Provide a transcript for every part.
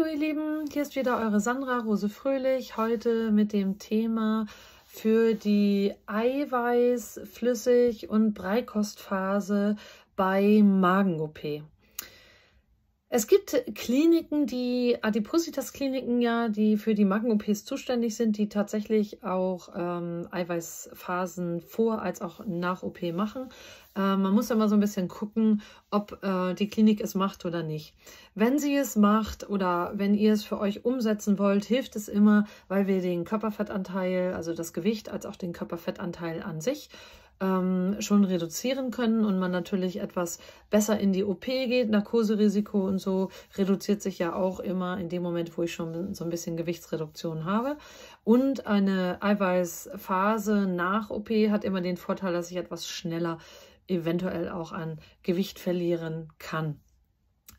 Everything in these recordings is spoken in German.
Hallo ihr Lieben, hier ist wieder eure Sandra Rose Fröhlich, heute mit dem Thema für die Eiweiß-, Flüssig- und Breikostphase bei Magen-OP. Es gibt Kliniken, die Adipositas-Kliniken ja, die für die Magen-OPs zuständig sind, die tatsächlich auch ähm, Eiweißphasen vor als auch nach OP machen. Ähm, man muss immer so ein bisschen gucken, ob äh, die Klinik es macht oder nicht. Wenn sie es macht oder wenn ihr es für euch umsetzen wollt, hilft es immer, weil wir den Körperfettanteil, also das Gewicht als auch den Körperfettanteil an sich ähm, schon reduzieren können und man natürlich etwas besser in die OP geht. Narkoserisiko und so reduziert sich ja auch immer in dem Moment, wo ich schon so ein bisschen Gewichtsreduktion habe. Und eine Eiweißphase nach OP hat immer den Vorteil, dass ich etwas schneller eventuell auch an Gewicht verlieren kann.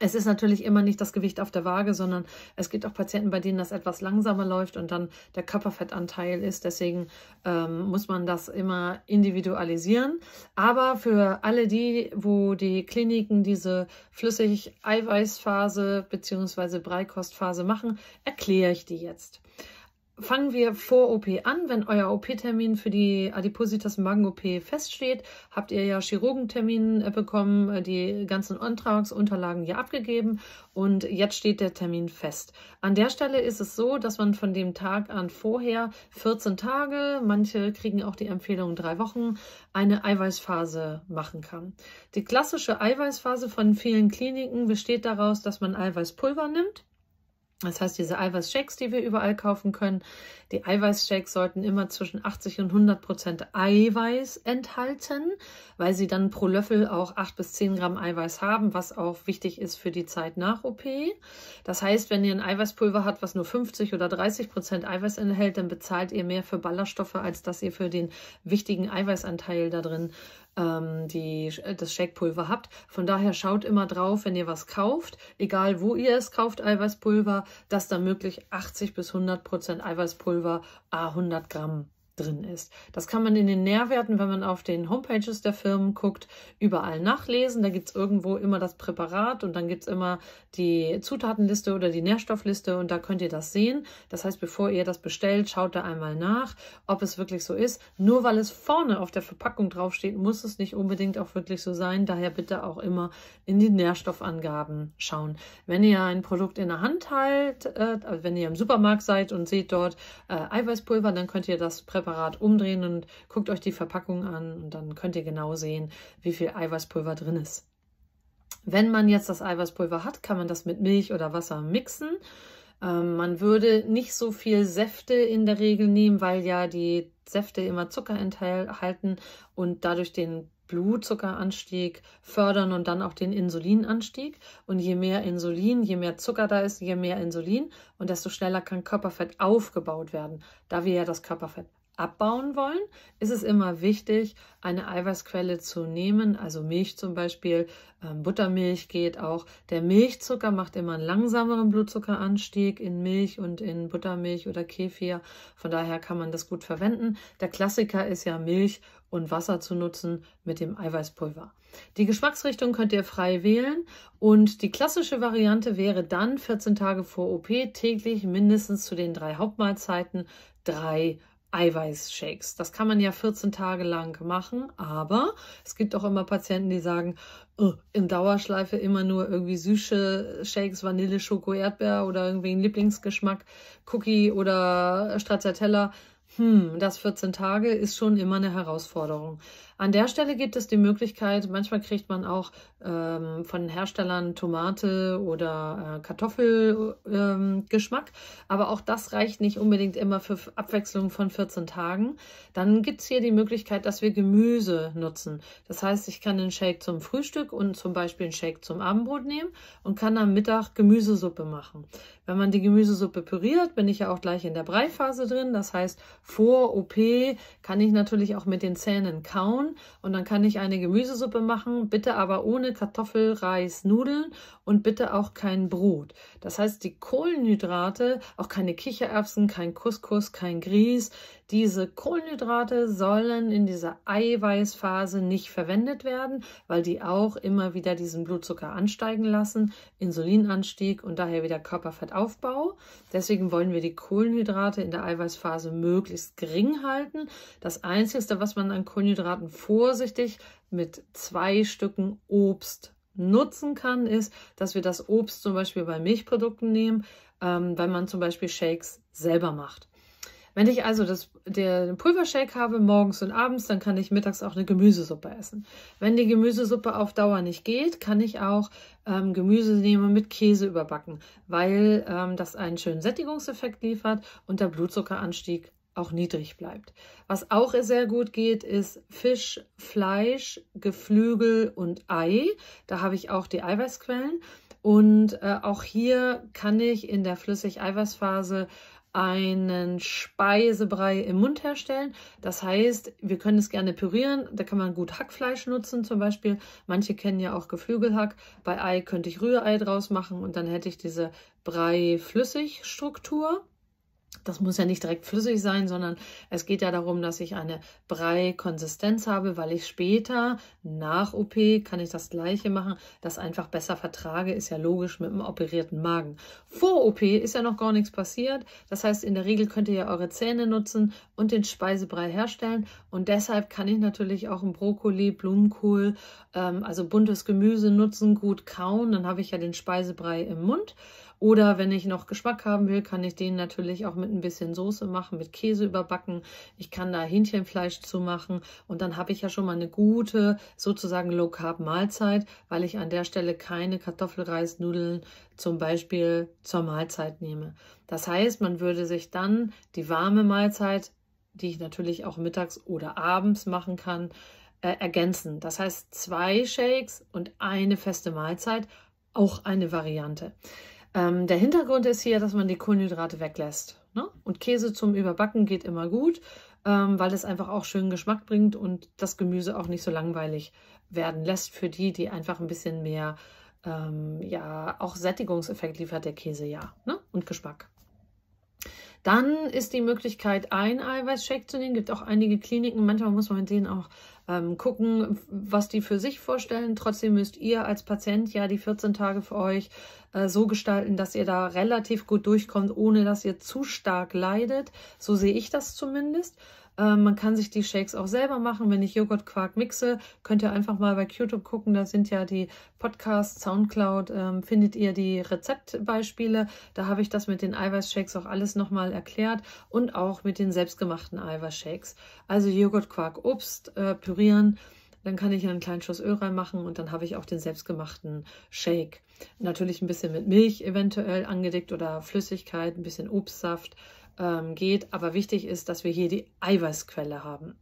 Es ist natürlich immer nicht das Gewicht auf der Waage, sondern es gibt auch Patienten, bei denen das etwas langsamer läuft und dann der Körperfettanteil ist. Deswegen ähm, muss man das immer individualisieren. Aber für alle die, wo die Kliniken diese Flüssig-Eiweißphase bzw. Breikostphase machen, erkläre ich die jetzt fangen wir vor OP an. Wenn euer OP-Termin für die Adipositas Magen-OP feststeht, habt ihr ja Chirurgentermin äh, bekommen, äh, die ganzen Antragsunterlagen hier abgegeben und jetzt steht der Termin fest. An der Stelle ist es so, dass man von dem Tag an vorher 14 Tage, manche kriegen auch die Empfehlung drei Wochen, eine Eiweißphase machen kann. Die klassische Eiweißphase von vielen Kliniken besteht daraus, dass man Eiweißpulver nimmt das heißt, diese Eiweißshakes, die wir überall kaufen können, die Eiweißshakes sollten immer zwischen 80 und 100 Prozent Eiweiß enthalten, weil sie dann pro Löffel auch 8 bis 10 Gramm Eiweiß haben, was auch wichtig ist für die Zeit nach OP. Das heißt, wenn ihr ein Eiweißpulver habt, was nur 50 oder 30 Prozent Eiweiß enthält, dann bezahlt ihr mehr für Ballaststoffe, als dass ihr für den wichtigen Eiweißanteil da drin ähm, die, äh, das Shakepulver habt. Von daher schaut immer drauf, wenn ihr was kauft, egal wo ihr es kauft, Eiweißpulver, dass da möglich 80 bis 100 Prozent Eiweißpulver, a 100 Gramm drin ist. Das kann man in den Nährwerten, wenn man auf den Homepages der Firmen guckt, überall nachlesen. Da gibt es irgendwo immer das Präparat und dann gibt es immer die Zutatenliste oder die Nährstoffliste und da könnt ihr das sehen. Das heißt, bevor ihr das bestellt, schaut da einmal nach, ob es wirklich so ist. Nur weil es vorne auf der Verpackung draufsteht, muss es nicht unbedingt auch wirklich so sein. Daher bitte auch immer in die Nährstoffangaben schauen. Wenn ihr ein Produkt in der Hand haltet, äh, wenn ihr im Supermarkt seid und seht dort äh, Eiweißpulver, dann könnt ihr das Präparat separat umdrehen und guckt euch die Verpackung an und dann könnt ihr genau sehen, wie viel Eiweißpulver drin ist. Wenn man jetzt das Eiweißpulver hat, kann man das mit Milch oder Wasser mixen. Ähm, man würde nicht so viel Säfte in der Regel nehmen, weil ja die Säfte immer Zucker enthalten und dadurch den Blutzuckeranstieg fördern und dann auch den Insulinanstieg. Und je mehr Insulin, je mehr Zucker da ist, je mehr Insulin und desto schneller kann Körperfett aufgebaut werden, da wir ja das Körperfett abbauen wollen, ist es immer wichtig, eine Eiweißquelle zu nehmen, also Milch zum Beispiel, ähm, Buttermilch geht auch. Der Milchzucker macht immer einen langsameren Blutzuckeranstieg in Milch und in Buttermilch oder Kefir. Von daher kann man das gut verwenden. Der Klassiker ist ja Milch und Wasser zu nutzen mit dem Eiweißpulver. Die Geschmacksrichtung könnt ihr frei wählen und die klassische Variante wäre dann 14 Tage vor OP täglich mindestens zu den drei Hauptmahlzeiten drei Eiweißshakes. Das kann man ja 14 Tage lang machen, aber es gibt auch immer Patienten, die sagen, oh, in Dauerschleife immer nur irgendwie süße Shakes, Vanille, Schoko, Erdbeer oder irgendwie einen Lieblingsgeschmack, Cookie oder Stracciatella. Hm, das 14 Tage ist schon immer eine Herausforderung. An der Stelle gibt es die Möglichkeit, manchmal kriegt man auch ähm, von Herstellern Tomate oder äh, Kartoffelgeschmack, ähm, aber auch das reicht nicht unbedingt immer für Abwechslung von 14 Tagen. Dann gibt es hier die Möglichkeit, dass wir Gemüse nutzen. Das heißt, ich kann einen Shake zum Frühstück und zum Beispiel einen Shake zum Abendbrot nehmen und kann am Mittag Gemüsesuppe machen. Wenn man die Gemüsesuppe püriert, bin ich ja auch gleich in der Breiphase drin. Das heißt, vor OP kann ich natürlich auch mit den Zähnen kauen und dann kann ich eine Gemüsesuppe machen, bitte aber ohne Kartoffel, Reis, Nudeln und bitte auch kein Brot. Das heißt, die Kohlenhydrate, auch keine Kichererbsen, kein Couscous, kein Grieß, diese Kohlenhydrate sollen in dieser Eiweißphase nicht verwendet werden, weil die auch immer wieder diesen Blutzucker ansteigen lassen, Insulinanstieg und daher wieder Körperfettaufbau. Deswegen wollen wir die Kohlenhydrate in der Eiweißphase möglichst gering halten. Das Einzige, was man an Kohlenhydraten vorsichtig mit zwei Stücken Obst nutzen kann, ist, dass wir das Obst zum Beispiel bei Milchprodukten nehmen, ähm, wenn man zum Beispiel Shakes selber macht. Wenn ich also das, den Pulvershake habe morgens und abends, dann kann ich mittags auch eine Gemüsesuppe essen. Wenn die Gemüsesuppe auf Dauer nicht geht, kann ich auch ähm, Gemüse nehmen mit Käse überbacken, weil ähm, das einen schönen Sättigungseffekt liefert und der Blutzuckeranstieg auch niedrig bleibt. Was auch sehr gut geht, ist Fisch, Fleisch, Geflügel und Ei. Da habe ich auch die Eiweißquellen. Und äh, auch hier kann ich in der Flüssig-Eiweißphase einen Speisebrei im Mund herstellen. Das heißt, wir können es gerne pürieren. Da kann man gut Hackfleisch nutzen zum Beispiel. Manche kennen ja auch Geflügelhack. Bei Ei könnte ich Rührei draus machen und dann hätte ich diese Brei-Flüssig-Struktur. Das muss ja nicht direkt flüssig sein, sondern es geht ja darum, dass ich eine Brei-Konsistenz habe, weil ich später nach OP kann ich das gleiche machen, das einfach besser vertrage, ist ja logisch mit einem operierten Magen. Vor OP ist ja noch gar nichts passiert, das heißt in der Regel könnt ihr ja eure Zähne nutzen und den Speisebrei herstellen und deshalb kann ich natürlich auch ein Brokkoli, Blumenkohl, ähm, also buntes Gemüse nutzen, gut kauen, dann habe ich ja den Speisebrei im Mund oder wenn ich noch Geschmack haben will, kann ich den natürlich auch mit ein bisschen Soße machen, mit Käse überbacken. Ich kann da Hähnchenfleisch zu machen und dann habe ich ja schon mal eine gute sozusagen Low Carb Mahlzeit, weil ich an der Stelle keine Kartoffelreisnudeln zum Beispiel zur Mahlzeit nehme. Das heißt, man würde sich dann die warme Mahlzeit, die ich natürlich auch mittags oder abends machen kann, äh, ergänzen. Das heißt, zwei Shakes und eine feste Mahlzeit, auch eine Variante. Ähm, der Hintergrund ist hier, dass man die Kohlenhydrate weglässt. Ne? Und Käse zum Überbacken geht immer gut, ähm, weil es einfach auch schönen Geschmack bringt und das Gemüse auch nicht so langweilig werden lässt für die, die einfach ein bisschen mehr, ähm, ja, auch Sättigungseffekt liefert der Käse ja ne? und Geschmack. Dann ist die Möglichkeit, ein Eiweißshake zu nehmen. Gibt auch einige Kliniken. Manchmal muss man mit denen auch ähm, gucken, was die für sich vorstellen. Trotzdem müsst ihr als Patient ja die 14 Tage für euch äh, so gestalten, dass ihr da relativ gut durchkommt, ohne dass ihr zu stark leidet. So sehe ich das zumindest. Ähm, man kann sich die Shakes auch selber machen. Wenn ich Joghurtquark mixe, könnt ihr einfach mal bei YouTube gucken. Da sind ja die Podcasts, Soundcloud, ähm, findet ihr die Rezeptbeispiele. Da habe ich das mit den Eiweißshakes auch alles nochmal erklärt und auch mit den selbstgemachten Eiweißshakes. Also Joghurtquark, Obst, äh, pürieren. Dann kann ich einen kleinen Schuss Öl reinmachen und dann habe ich auch den selbstgemachten Shake. Natürlich ein bisschen mit Milch eventuell angedeckt oder Flüssigkeit, ein bisschen Obstsaft ähm, geht. Aber wichtig ist, dass wir hier die Eiweißquelle haben.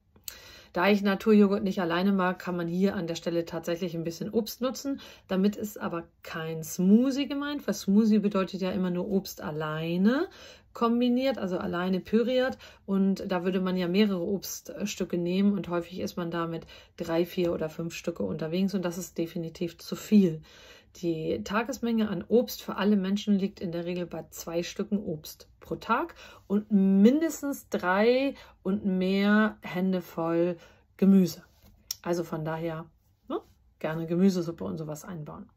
Da ich Naturjoghurt nicht alleine mag, kann man hier an der Stelle tatsächlich ein bisschen Obst nutzen. Damit ist aber kein Smoothie gemeint, weil Smoothie bedeutet ja immer nur Obst alleine kombiniert, also alleine püriert. Und da würde man ja mehrere Obststücke nehmen und häufig ist man damit drei, vier oder fünf Stücke unterwegs und das ist definitiv zu viel. Die Tagesmenge an Obst für alle Menschen liegt in der Regel bei zwei Stücken Obst pro Tag und mindestens drei und mehr Hände voll Gemüse. Also von daher ne, gerne Gemüsesuppe und sowas einbauen.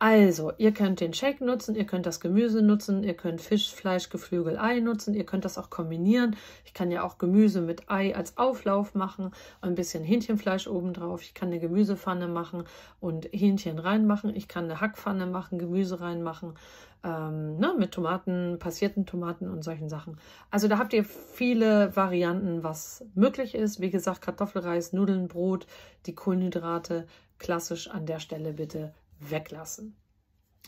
Also, ihr könnt den Shake nutzen, ihr könnt das Gemüse nutzen, ihr könnt Fisch, Fleisch, Geflügel, Ei nutzen, ihr könnt das auch kombinieren. Ich kann ja auch Gemüse mit Ei als Auflauf machen, ein bisschen Hähnchenfleisch obendrauf. Ich kann eine Gemüsepfanne machen und Hähnchen reinmachen. Ich kann eine Hackpfanne machen, Gemüse reinmachen, ähm, ne, mit Tomaten, passierten Tomaten und solchen Sachen. Also da habt ihr viele Varianten, was möglich ist. Wie gesagt, Kartoffelreis, Nudeln, Brot, die Kohlenhydrate klassisch an der Stelle bitte weglassen.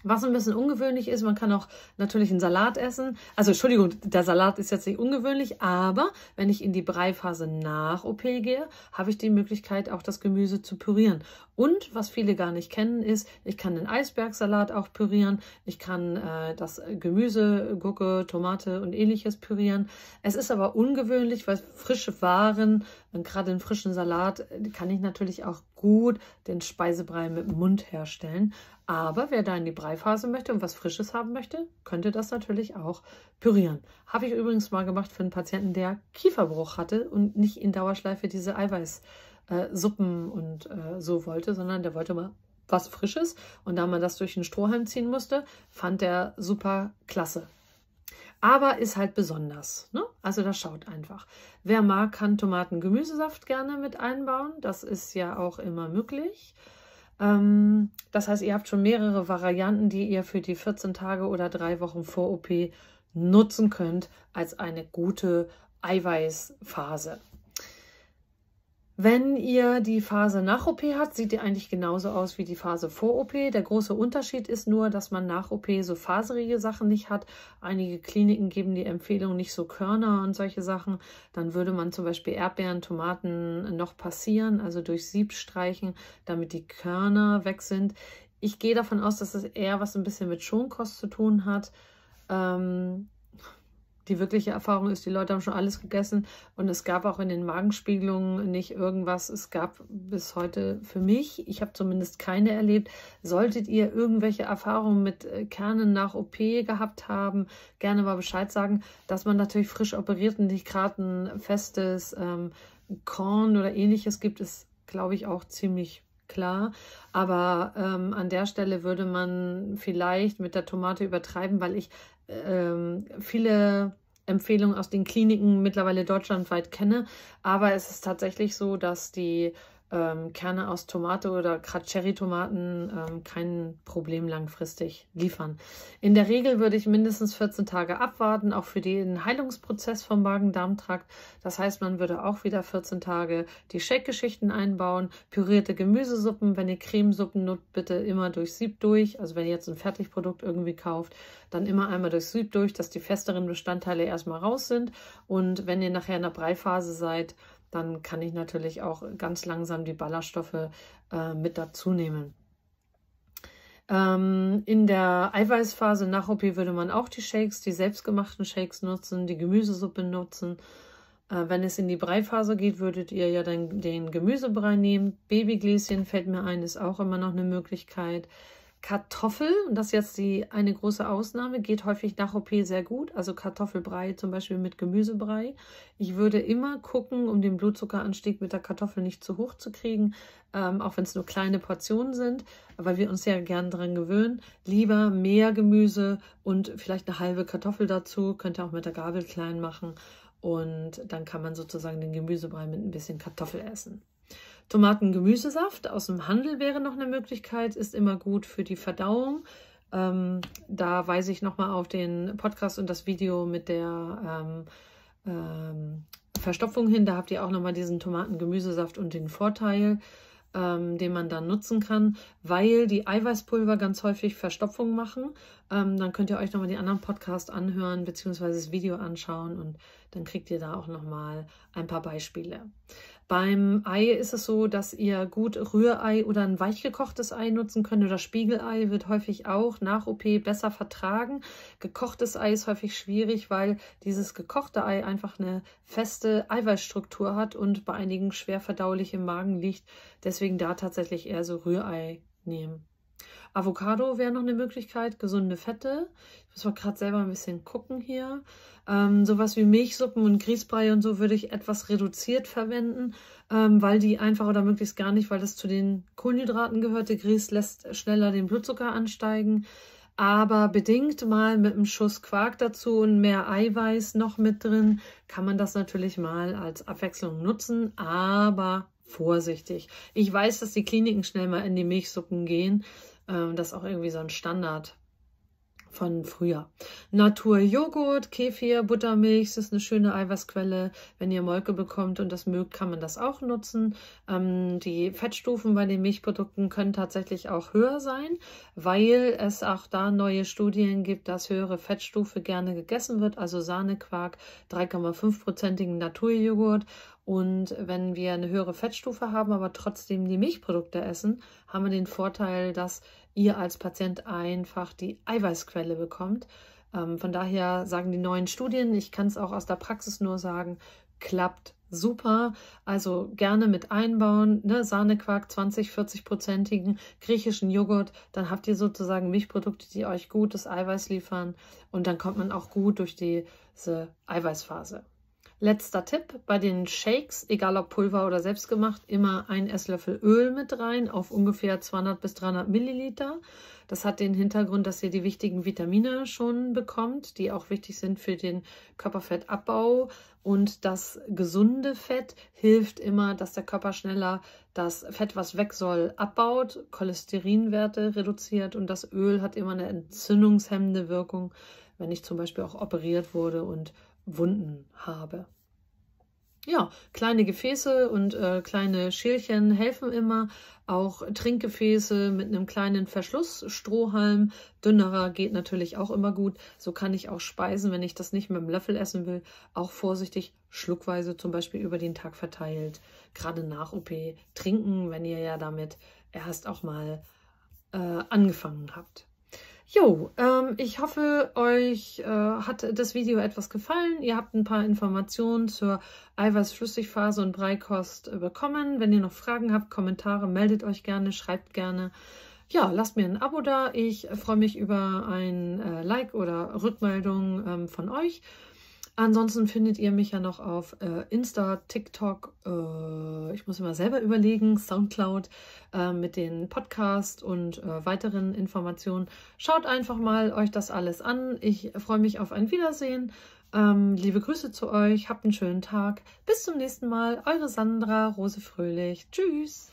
Was ein bisschen ungewöhnlich ist, man kann auch natürlich einen Salat essen. Also Entschuldigung, der Salat ist jetzt nicht ungewöhnlich, aber wenn ich in die Breiphase nach OP gehe, habe ich die Möglichkeit, auch das Gemüse zu pürieren. Und was viele gar nicht kennen, ist, ich kann den Eisbergsalat auch pürieren, ich kann äh, das Gemüse, Gurke, Tomate und ähnliches pürieren. Es ist aber ungewöhnlich, weil frische Waren, gerade den frischen Salat, kann ich natürlich auch gut den Speisebrei mit dem Mund herstellen. Aber wer da in die Breiphase möchte und was Frisches haben möchte, könnte das natürlich auch pürieren. Habe ich übrigens mal gemacht für einen Patienten, der Kieferbruch hatte und nicht in Dauerschleife diese Eiweiß- äh, Suppen und äh, so wollte, sondern der wollte mal was Frisches. Und da man das durch den Strohhalm ziehen musste, fand er super klasse. Aber ist halt besonders. Ne? Also das schaut einfach. Wer mag, kann Tomatengemüsesaft gerne mit einbauen. Das ist ja auch immer möglich. Ähm, das heißt, ihr habt schon mehrere Varianten, die ihr für die 14 Tage oder drei Wochen vor OP nutzen könnt als eine gute Eiweißphase. Wenn ihr die Phase nach OP habt, sieht die eigentlich genauso aus wie die Phase vor OP. Der große Unterschied ist nur, dass man nach OP so faserige Sachen nicht hat. Einige Kliniken geben die Empfehlung nicht so Körner und solche Sachen. Dann würde man zum Beispiel Erdbeeren, Tomaten noch passieren, also durch Sieb streichen, damit die Körner weg sind. Ich gehe davon aus, dass es das eher was ein bisschen mit Schonkost zu tun hat. Ähm, die wirkliche Erfahrung ist, die Leute haben schon alles gegessen und es gab auch in den Magenspiegelungen nicht irgendwas. Es gab bis heute für mich, ich habe zumindest keine erlebt. Solltet ihr irgendwelche Erfahrungen mit äh, Kernen nach OP gehabt haben, gerne mal Bescheid sagen, dass man natürlich frisch operierten nicht gerade ein festes ähm, Korn oder ähnliches gibt, ist, glaube ich, auch ziemlich klar. Aber ähm, an der Stelle würde man vielleicht mit der Tomate übertreiben, weil ich ähm, viele Empfehlungen aus den Kliniken mittlerweile deutschlandweit kenne. Aber es ist tatsächlich so, dass die ähm, Kerne aus Tomate oder gerade Cherry-Tomaten ähm, kein Problem langfristig liefern. In der Regel würde ich mindestens 14 Tage abwarten, auch für den Heilungsprozess vom Magen-Darm-Trakt. Das heißt, man würde auch wieder 14 Tage die Shake-Geschichten einbauen, pürierte Gemüsesuppen. Wenn ihr Cremesuppen nutzt, bitte immer durch Sieb durch. Also wenn ihr jetzt ein Fertigprodukt irgendwie kauft, dann immer einmal durch Sieb durch, dass die festeren Bestandteile erstmal raus sind. Und wenn ihr nachher in der Breiphase seid, dann kann ich natürlich auch ganz langsam die Ballaststoffe äh, mit dazu nehmen. Ähm, in der Eiweißphase nach OP würde man auch die Shakes, die selbstgemachten Shakes nutzen, die Gemüsesuppe nutzen. Äh, wenn es in die Breiphase geht, würdet ihr ja dann den Gemüsebrei nehmen. Babygläschen fällt mir ein, ist auch immer noch eine Möglichkeit. Kartoffel, und das ist jetzt die, eine große Ausnahme, geht häufig nach OP sehr gut. Also Kartoffelbrei zum Beispiel mit Gemüsebrei. Ich würde immer gucken, um den Blutzuckeranstieg mit der Kartoffel nicht zu hoch zu kriegen, ähm, auch wenn es nur kleine Portionen sind, weil wir uns ja gern daran gewöhnen. Lieber mehr Gemüse und vielleicht eine halbe Kartoffel dazu. Könnt ihr auch mit der Gabel klein machen. Und dann kann man sozusagen den Gemüsebrei mit ein bisschen Kartoffel essen. Tomatengemüsesaft aus dem Handel wäre noch eine Möglichkeit, ist immer gut für die Verdauung. Ähm, da weise ich nochmal auf den Podcast und das Video mit der ähm, ähm Verstopfung hin. Da habt ihr auch nochmal diesen Tomatengemüsesaft und den Vorteil, ähm, den man dann nutzen kann, weil die Eiweißpulver ganz häufig Verstopfung machen ähm, dann könnt ihr euch nochmal die anderen Podcasts anhören bzw. das Video anschauen und dann kriegt ihr da auch nochmal ein paar Beispiele. Beim Ei ist es so, dass ihr gut Rührei oder ein weichgekochtes Ei nutzen könnt oder Spiegelei wird häufig auch nach OP besser vertragen. Gekochtes Ei ist häufig schwierig, weil dieses gekochte Ei einfach eine feste Eiweißstruktur hat und bei einigen schwer verdaulich im Magen liegt. Deswegen da tatsächlich eher so Rührei nehmen. Avocado wäre noch eine Möglichkeit, gesunde Fette. Ich muss mal gerade selber ein bisschen gucken hier. Ähm, sowas wie Milchsuppen und Grießbrei und so würde ich etwas reduziert verwenden, ähm, weil die einfach oder möglichst gar nicht, weil das zu den Kohlenhydraten gehörte. Der Grieß lässt schneller den Blutzucker ansteigen aber bedingt mal mit einem Schuss Quark dazu und mehr Eiweiß noch mit drin, kann man das natürlich mal als Abwechslung nutzen, aber vorsichtig. Ich weiß, dass die Kliniken schnell mal in die Milchsuppen gehen. Äh, das ist auch irgendwie so ein Standard von früher. Naturjoghurt, Kefir, Buttermilch, das ist eine schöne Eiweißquelle. Wenn ihr Molke bekommt und das mögt, kann man das auch nutzen. Ähm, die Fettstufen bei den Milchprodukten können tatsächlich auch höher sein, weil es auch da neue Studien gibt, dass höhere Fettstufe gerne gegessen wird, also Sahnequark, 3,5-prozentigen Naturjoghurt und wenn wir eine höhere Fettstufe haben, aber trotzdem die Milchprodukte essen, haben wir den Vorteil, dass ihr als Patient einfach die Eiweißquelle bekommt. Ähm, von daher sagen die neuen Studien, ich kann es auch aus der Praxis nur sagen, klappt super. Also gerne mit einbauen, ne? Sahnequark, 20, 40-prozentigen griechischen Joghurt. Dann habt ihr sozusagen Milchprodukte, die euch gutes Eiweiß liefern und dann kommt man auch gut durch diese Eiweißphase. Letzter Tipp, bei den Shakes, egal ob Pulver oder selbstgemacht, immer ein Esslöffel Öl mit rein auf ungefähr 200 bis 300 Milliliter. Das hat den Hintergrund, dass ihr die wichtigen Vitamine schon bekommt, die auch wichtig sind für den Körperfettabbau. Und das gesunde Fett hilft immer, dass der Körper schneller das Fett, was weg soll, abbaut, Cholesterinwerte reduziert und das Öl hat immer eine entzündungshemmende Wirkung, wenn ich zum Beispiel auch operiert wurde und Wunden habe. Ja, kleine Gefäße und äh, kleine Schälchen helfen immer. Auch Trinkgefäße mit einem kleinen Verschluss, Strohhalm, dünnerer geht natürlich auch immer gut. So kann ich auch Speisen, wenn ich das nicht mit dem Löffel essen will, auch vorsichtig schluckweise zum Beispiel über den Tag verteilt. Gerade nach OP trinken, wenn ihr ja damit erst auch mal äh, angefangen habt. Jo, ähm, ich hoffe, euch äh, hat das Video etwas gefallen. Ihr habt ein paar Informationen zur Eiweißflüssigphase und Breikost äh, bekommen. Wenn ihr noch Fragen habt, Kommentare, meldet euch gerne, schreibt gerne. Ja, lasst mir ein Abo da. Ich äh, freue mich über ein äh, Like oder Rückmeldung ähm, von euch. Ansonsten findet ihr mich ja noch auf äh, Insta, TikTok, äh, ich muss immer selber überlegen, Soundcloud äh, mit den Podcasts und äh, weiteren Informationen. Schaut einfach mal euch das alles an. Ich freue mich auf ein Wiedersehen. Ähm, liebe Grüße zu euch, habt einen schönen Tag. Bis zum nächsten Mal. Eure Sandra, Rose Fröhlich. Tschüss.